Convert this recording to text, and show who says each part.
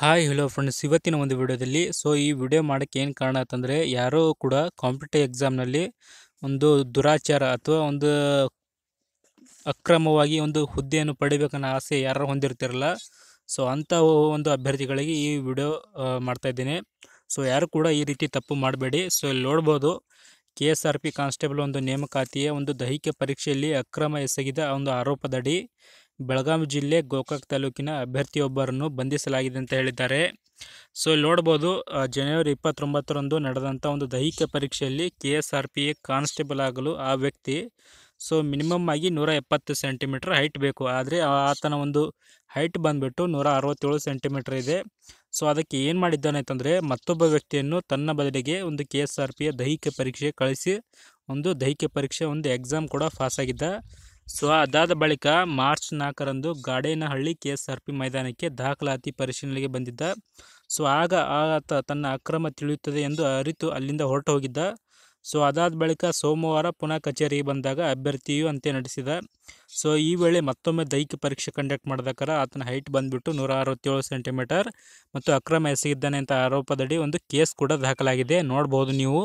Speaker 1: hi hello friends ಇವತ್ತಿನ ಒಂದು ವಿಡಿಯೋದಲ್ಲಿ ಸೊ ಈ ವಿಡಿಯೋ ಮಾಡೋಕ್ಕೆ ಏನು ಕಾರಣ ಅಂತಂದರೆ ಯಾರೋ ಕೂಡ ಕಾಂಪಿಟೇಟಿವ್ ಎಕ್ಸಾಮ್ನಲ್ಲಿ ಒಂದು ದುರಾಚಾರ ಅಥವಾ ಒಂದು ಅಕ್ರಮವಾಗಿ ಒಂದು ಹುದ್ದೆಯನ್ನು ಪಡಿಬೇಕನ್ನೋ ಆಸೆ ಯಾರು ಹೊಂದಿರ್ತಿರಲ್ಲ ಸೊ ಅಂಥ ಒಂದು ಅಭ್ಯರ್ಥಿಗಳಿಗೆ ಈ ವಿಡಿಯೋ ಮಾಡ್ತಾ ಇದ್ದೀನಿ ಸೊ ಯಾರು ಕೂಡ ಈ ರೀತಿ ತಪ್ಪು ಮಾಡಬೇಡಿ ಸೊ ಇಲ್ಲಿ ನೋಡ್ಬೋದು K S R P constable ಒಂದು ನೇಮಕಾತಿಯ ಒಂದು ದೈಹಿಕ ಪರೀಕ್ಷೆಯಲ್ಲಿ ಅಕ್ರಮ ಎಸಗಿದ ಒಂದು ಆರೋಪದಡಿ ಬೆಳಗಾವಿ ಜಿಲ್ಲೆ ಗೋಕಾಕ್ ತಾಲೂಕಿನ ಅಭ್ಯರ್ಥಿಯೊಬ್ಬರನ್ನು ಬಂಧಿಸಲಾಗಿದೆ ಅಂತ ಹೇಳಿದ್ದಾರೆ ಸೊ ಇಲ್ಲಿ ನೋಡ್ಬೋದು ಜನವರಿ ಇಪ್ಪತ್ತೊಂಬತ್ತರಂದು ನಡೆದಂಥ ಒಂದು ದೈಹಿಕ ಪರೀಕ್ಷೆಯಲ್ಲಿ ಕೆ ಎಸ್ ಆರ್ ಪಿ ಎ ಕಾನ್ಸ್ಟೇಬಲ್ ಆಗಲು ಆ ವ್ಯಕ್ತಿ ಸೊ ಮಿನಿಮಮ್ ಆಗಿ ನೂರ ಎಪ್ಪತ್ತು ಸೆಂಟಿಮೀಟ್ರ್ ಹೈಟ್ ಬೇಕು ಆದರೆ ಆತನ ಒಂದು ಹೈಟ್ ಬಂದುಬಿಟ್ಟು ನೂರ ಅರವತ್ತೇಳು ಸೆಂಟಿಮೀಟ್ರ್ ಇದೆ ಸೊ ಅದಕ್ಕೆ ಏನು ಮಾಡಿದ್ದಾನೆ ಅಂತಂದರೆ ಮತ್ತೊಬ್ಬ ವ್ಯಕ್ತಿಯನ್ನು ತನ್ನ ಬದಲಿಗೆ ಒಂದು ಕೆ ಎಸ್ ಆರ್ ಪಿ ಎ ದೈಹಿಕ ಪರೀಕ್ಷೆ ಕಳಿಸಿ ಒಂದು ದೈಹಿಕ ಪರೀಕ್ಷೆ ಒಂದು ಎಕ್ಸಾಮ್ ಕೂಡ ಆಗಿದ್ದ ಸೊ ಅದಾದ ಬಳಿಕ ಮಾರ್ಚ್ ನಾಲ್ಕರಂದು Gadenahalli K S R P ಮೈದಾನಕ್ಕೆ ದಾಖಲಾತಿ ಪರಿಶೀಲನೆಗೆ ಬಂದಿದ್ದ ಸೊ ಆಗ ಆತ ತನ್ನ ಅಕ್ರಮ ತಿಳಿಯುತ್ತದೆ ಎಂದು ಅರಿತು ಅಲ್ಲಿಂದ ಹೊರಟು ಹೋಗಿದ್ದ ಸೊ ಅದಾದ ಬಳಿಕ ಸೋಮವಾರ ಪುನಃ ಕಚೇರಿಗೆ ಬಂದಾಗ ಅಭ್ಯರ್ಥಿಯು ಅಂತೆ ನಡೆಸಿದ ಸೊ ಈ ವೇಳೆ ಮತ್ತೊಮ್ಮೆ ದೈಹಿಕ ಪರೀಕ್ಷೆ ಕಂಡಕ್ಟ್ ಮಾಡಿದಾಕರ ಆತನ ಹೈಟ್ ಬಂದುಬಿಟ್ಟು ನೂರ ಅರವತ್ತೇಳು ಸೆಂಟಿಮೀಟರ್ ಮತ್ತು ಅಕ್ರಮ ಎಸಗಿದ್ದಾನೆ ಅಂತ ಆರೋಪದಡಿ ಒಂದು ಕೇಸ್ ಕೂಡ ದಾಖಲಾಗಿದೆ ನೋಡ್ಬೋದು ನೀವು